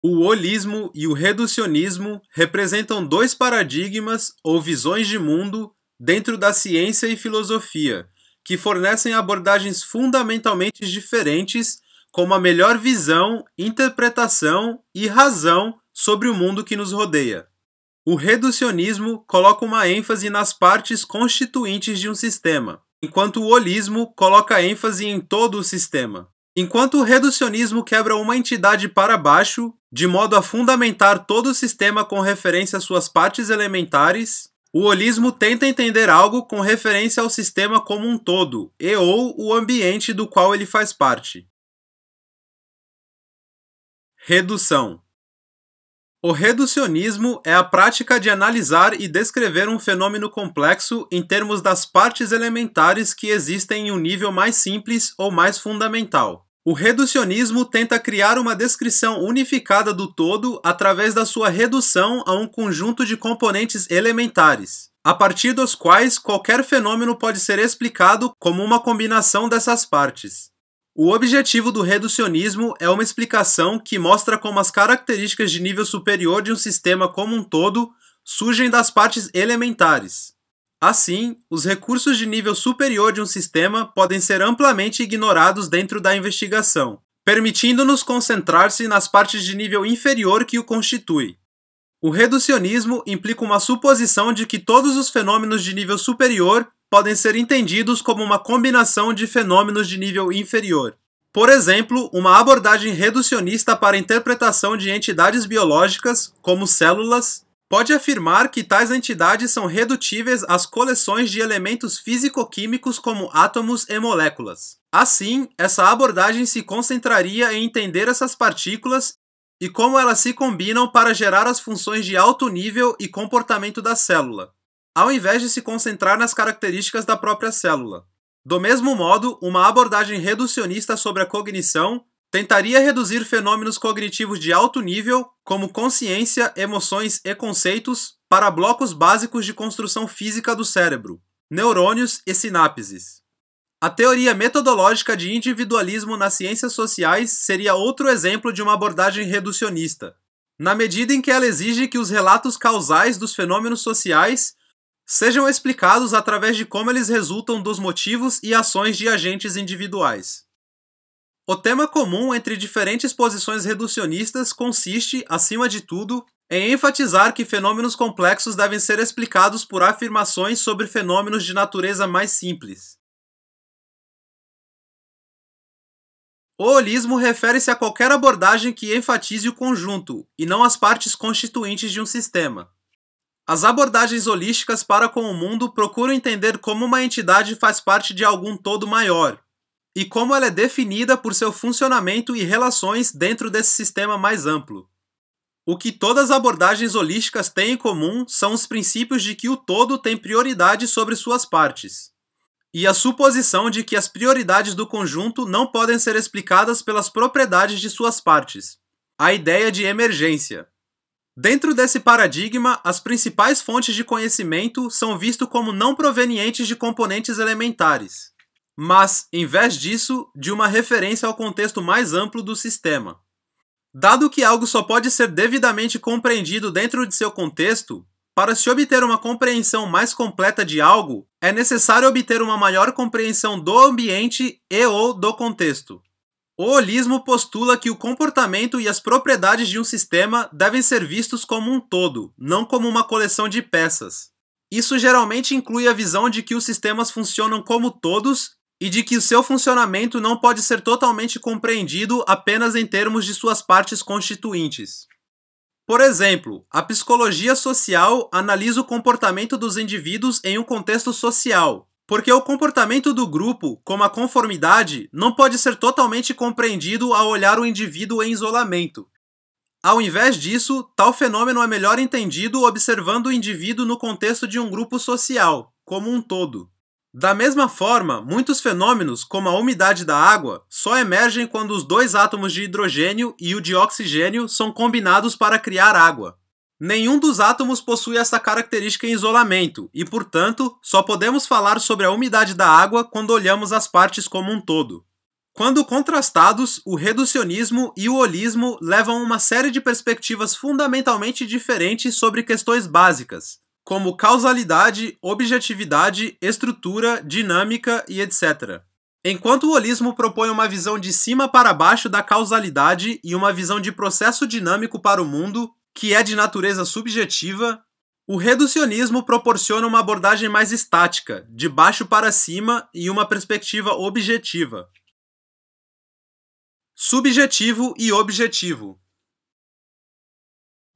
O holismo e o reducionismo representam dois paradigmas ou visões de mundo dentro da ciência e filosofia, que fornecem abordagens fundamentalmente diferentes com uma melhor visão, interpretação e razão sobre o mundo que nos rodeia. O reducionismo coloca uma ênfase nas partes constituintes de um sistema, enquanto o holismo coloca ênfase em todo o sistema. Enquanto o reducionismo quebra uma entidade para baixo, de modo a fundamentar todo o sistema com referência às suas partes elementares, o holismo tenta entender algo com referência ao sistema como um todo, e ou o ambiente do qual ele faz parte. Redução O reducionismo é a prática de analisar e descrever um fenômeno complexo em termos das partes elementares que existem em um nível mais simples ou mais fundamental. O reducionismo tenta criar uma descrição unificada do todo através da sua redução a um conjunto de componentes elementares, a partir dos quais qualquer fenômeno pode ser explicado como uma combinação dessas partes. O objetivo do reducionismo é uma explicação que mostra como as características de nível superior de um sistema como um todo surgem das partes elementares, Assim, os recursos de nível superior de um sistema podem ser amplamente ignorados dentro da investigação, permitindo-nos concentrar-se nas partes de nível inferior que o constituem. O reducionismo implica uma suposição de que todos os fenômenos de nível superior podem ser entendidos como uma combinação de fenômenos de nível inferior. Por exemplo, uma abordagem reducionista para a interpretação de entidades biológicas, como células, pode afirmar que tais entidades são redutíveis às coleções de elementos físico-químicos como átomos e moléculas. Assim, essa abordagem se concentraria em entender essas partículas e como elas se combinam para gerar as funções de alto nível e comportamento da célula, ao invés de se concentrar nas características da própria célula. Do mesmo modo, uma abordagem reducionista sobre a cognição Tentaria reduzir fenômenos cognitivos de alto nível, como consciência, emoções e conceitos, para blocos básicos de construção física do cérebro, neurônios e sinapses. A teoria metodológica de individualismo nas ciências sociais seria outro exemplo de uma abordagem reducionista, na medida em que ela exige que os relatos causais dos fenômenos sociais sejam explicados através de como eles resultam dos motivos e ações de agentes individuais. O tema comum entre diferentes posições reducionistas consiste, acima de tudo, em enfatizar que fenômenos complexos devem ser explicados por afirmações sobre fenômenos de natureza mais simples. O holismo refere-se a qualquer abordagem que enfatize o conjunto, e não as partes constituintes de um sistema. As abordagens holísticas para com o mundo procuram entender como uma entidade faz parte de algum todo maior, e como ela é definida por seu funcionamento e relações dentro desse sistema mais amplo. O que todas as abordagens holísticas têm em comum são os princípios de que o todo tem prioridade sobre suas partes, e a suposição de que as prioridades do conjunto não podem ser explicadas pelas propriedades de suas partes, a ideia de emergência. Dentro desse paradigma, as principais fontes de conhecimento são vistas como não provenientes de componentes elementares, mas, em vez disso, de uma referência ao contexto mais amplo do sistema. Dado que algo só pode ser devidamente compreendido dentro de seu contexto, para se obter uma compreensão mais completa de algo, é necessário obter uma maior compreensão do ambiente e ou do contexto. O holismo postula que o comportamento e as propriedades de um sistema devem ser vistos como um todo, não como uma coleção de peças. Isso geralmente inclui a visão de que os sistemas funcionam como todos e de que o seu funcionamento não pode ser totalmente compreendido apenas em termos de suas partes constituintes. Por exemplo, a psicologia social analisa o comportamento dos indivíduos em um contexto social, porque o comportamento do grupo, como a conformidade, não pode ser totalmente compreendido ao olhar o indivíduo em isolamento. Ao invés disso, tal fenômeno é melhor entendido observando o indivíduo no contexto de um grupo social, como um todo. Da mesma forma, muitos fenômenos, como a umidade da água, só emergem quando os dois átomos de hidrogênio e o de oxigênio são combinados para criar água. Nenhum dos átomos possui essa característica em isolamento, e portanto, só podemos falar sobre a umidade da água quando olhamos as partes como um todo. Quando contrastados, o reducionismo e o holismo levam uma série de perspectivas fundamentalmente diferentes sobre questões básicas, como causalidade, objetividade, estrutura, dinâmica e etc. Enquanto o holismo propõe uma visão de cima para baixo da causalidade e uma visão de processo dinâmico para o mundo, que é de natureza subjetiva, o reducionismo proporciona uma abordagem mais estática, de baixo para cima e uma perspectiva objetiva. Subjetivo e objetivo.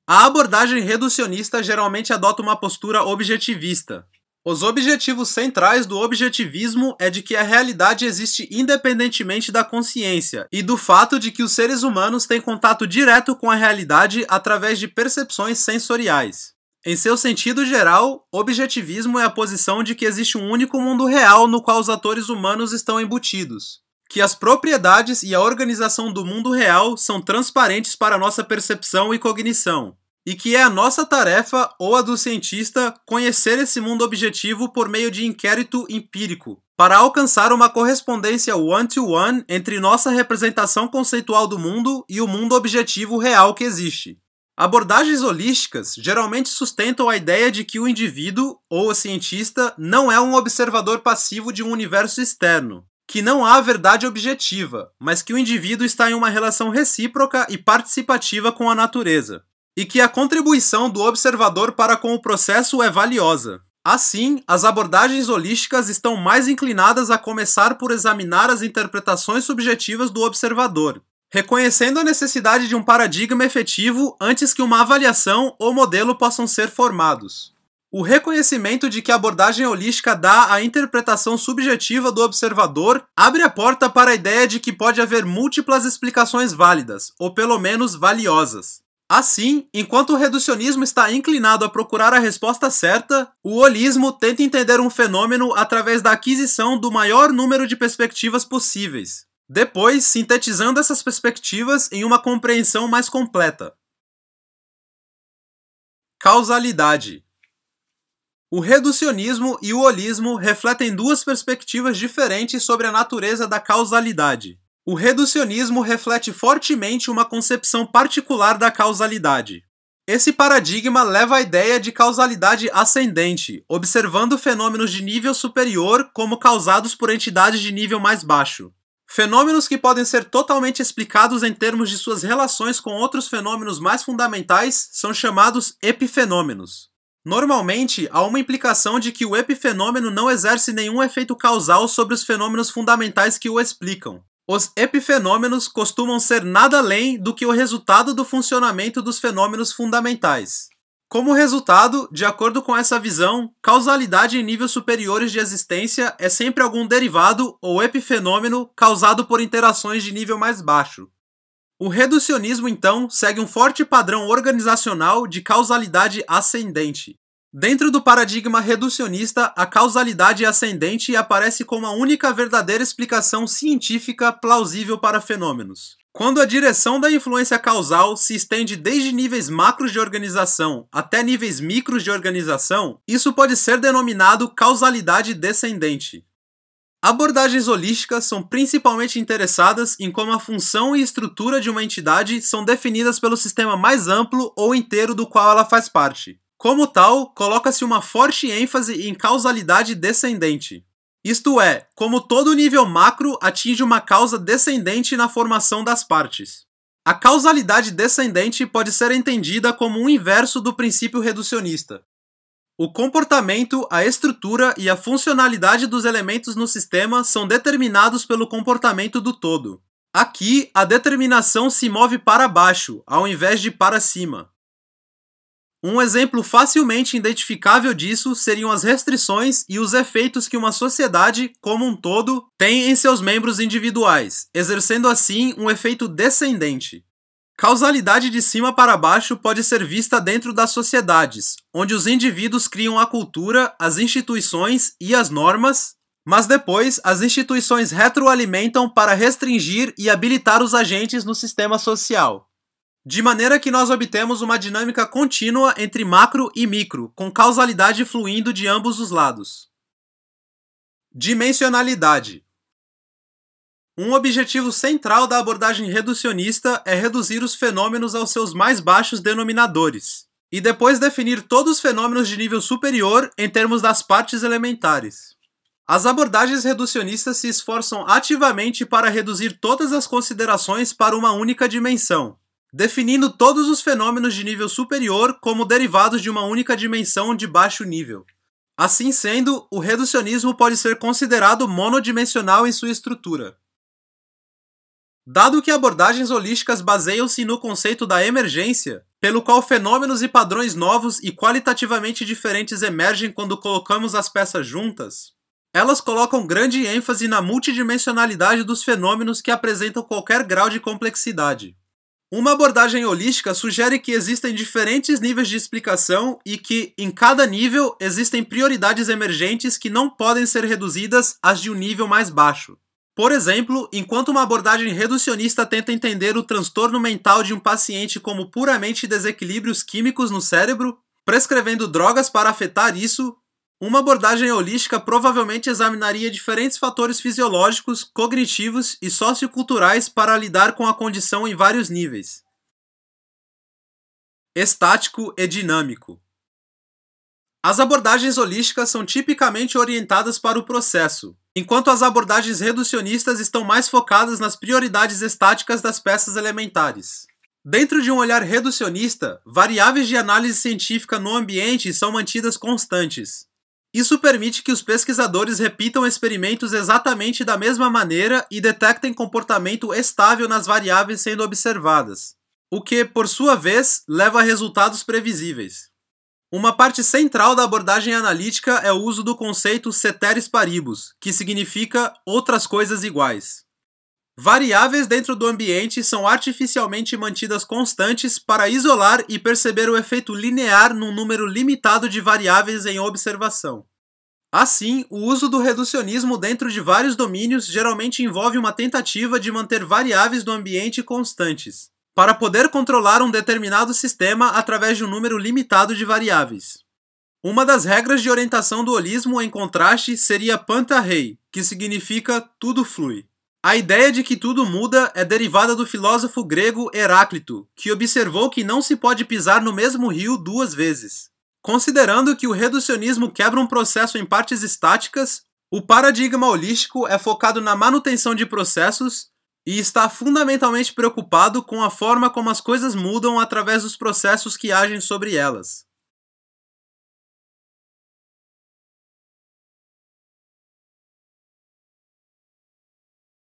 A abordagem reducionista geralmente adota uma postura objetivista. Os objetivos centrais do objetivismo é de que a realidade existe independentemente da consciência e do fato de que os seres humanos têm contato direto com a realidade através de percepções sensoriais. Em seu sentido geral, objetivismo é a posição de que existe um único mundo real no qual os atores humanos estão embutidos que as propriedades e a organização do mundo real são transparentes para nossa percepção e cognição, e que é a nossa tarefa ou a do cientista conhecer esse mundo objetivo por meio de inquérito empírico, para alcançar uma correspondência one-to-one -one entre nossa representação conceitual do mundo e o mundo objetivo real que existe. Abordagens holísticas geralmente sustentam a ideia de que o indivíduo, ou o cientista, não é um observador passivo de um universo externo, que não há verdade objetiva, mas que o indivíduo está em uma relação recíproca e participativa com a natureza, e que a contribuição do observador para com o processo é valiosa. Assim, as abordagens holísticas estão mais inclinadas a começar por examinar as interpretações subjetivas do observador, reconhecendo a necessidade de um paradigma efetivo antes que uma avaliação ou modelo possam ser formados. O reconhecimento de que a abordagem holística dá à interpretação subjetiva do observador abre a porta para a ideia de que pode haver múltiplas explicações válidas, ou pelo menos valiosas. Assim, enquanto o reducionismo está inclinado a procurar a resposta certa, o holismo tenta entender um fenômeno através da aquisição do maior número de perspectivas possíveis, depois sintetizando essas perspectivas em uma compreensão mais completa. Causalidade o reducionismo e o holismo refletem duas perspectivas diferentes sobre a natureza da causalidade. O reducionismo reflete fortemente uma concepção particular da causalidade. Esse paradigma leva à ideia de causalidade ascendente, observando fenômenos de nível superior como causados por entidades de nível mais baixo. Fenômenos que podem ser totalmente explicados em termos de suas relações com outros fenômenos mais fundamentais são chamados epifenômenos. Normalmente, há uma implicação de que o epifenômeno não exerce nenhum efeito causal sobre os fenômenos fundamentais que o explicam. Os epifenômenos costumam ser nada além do que o resultado do funcionamento dos fenômenos fundamentais. Como resultado, de acordo com essa visão, causalidade em níveis superiores de existência é sempre algum derivado ou epifenômeno causado por interações de nível mais baixo. O reducionismo, então, segue um forte padrão organizacional de causalidade ascendente. Dentro do paradigma reducionista, a causalidade ascendente aparece como a única verdadeira explicação científica plausível para fenômenos. Quando a direção da influência causal se estende desde níveis macros de organização até níveis micros de organização, isso pode ser denominado causalidade descendente. Abordagens holísticas são principalmente interessadas em como a função e estrutura de uma entidade são definidas pelo sistema mais amplo ou inteiro do qual ela faz parte. Como tal, coloca-se uma forte ênfase em causalidade descendente. Isto é, como todo nível macro atinge uma causa descendente na formação das partes. A causalidade descendente pode ser entendida como o inverso do princípio reducionista. O comportamento, a estrutura e a funcionalidade dos elementos no sistema são determinados pelo comportamento do todo. Aqui, a determinação se move para baixo, ao invés de para cima. Um exemplo facilmente identificável disso seriam as restrições e os efeitos que uma sociedade, como um todo, tem em seus membros individuais, exercendo assim um efeito descendente. Causalidade de cima para baixo pode ser vista dentro das sociedades, onde os indivíduos criam a cultura, as instituições e as normas, mas depois as instituições retroalimentam para restringir e habilitar os agentes no sistema social. De maneira que nós obtemos uma dinâmica contínua entre macro e micro, com causalidade fluindo de ambos os lados. Dimensionalidade um objetivo central da abordagem reducionista é reduzir os fenômenos aos seus mais baixos denominadores, e depois definir todos os fenômenos de nível superior em termos das partes elementares. As abordagens reducionistas se esforçam ativamente para reduzir todas as considerações para uma única dimensão, definindo todos os fenômenos de nível superior como derivados de uma única dimensão de baixo nível. Assim sendo, o reducionismo pode ser considerado monodimensional em sua estrutura. Dado que abordagens holísticas baseiam-se no conceito da emergência, pelo qual fenômenos e padrões novos e qualitativamente diferentes emergem quando colocamos as peças juntas, elas colocam grande ênfase na multidimensionalidade dos fenômenos que apresentam qualquer grau de complexidade. Uma abordagem holística sugere que existem diferentes níveis de explicação e que, em cada nível, existem prioridades emergentes que não podem ser reduzidas às de um nível mais baixo. Por exemplo, enquanto uma abordagem reducionista tenta entender o transtorno mental de um paciente como puramente desequilíbrios químicos no cérebro, prescrevendo drogas para afetar isso, uma abordagem holística provavelmente examinaria diferentes fatores fisiológicos, cognitivos e socioculturais para lidar com a condição em vários níveis. Estático e dinâmico. As abordagens holísticas são tipicamente orientadas para o processo, enquanto as abordagens reducionistas estão mais focadas nas prioridades estáticas das peças elementares. Dentro de um olhar reducionista, variáveis de análise científica no ambiente são mantidas constantes. Isso permite que os pesquisadores repitam experimentos exatamente da mesma maneira e detectem comportamento estável nas variáveis sendo observadas, o que, por sua vez, leva a resultados previsíveis. Uma parte central da abordagem analítica é o uso do conceito ceteris paribus, que significa outras coisas iguais. Variáveis dentro do ambiente são artificialmente mantidas constantes para isolar e perceber o efeito linear num número limitado de variáveis em observação. Assim, o uso do reducionismo dentro de vários domínios geralmente envolve uma tentativa de manter variáveis do ambiente constantes para poder controlar um determinado sistema através de um número limitado de variáveis. Uma das regras de orientação do holismo em contraste seria Panta Rei, que significa tudo flui. A ideia de que tudo muda é derivada do filósofo grego Heráclito, que observou que não se pode pisar no mesmo rio duas vezes. Considerando que o reducionismo quebra um processo em partes estáticas, o paradigma holístico é focado na manutenção de processos e está fundamentalmente preocupado com a forma como as coisas mudam através dos processos que agem sobre elas.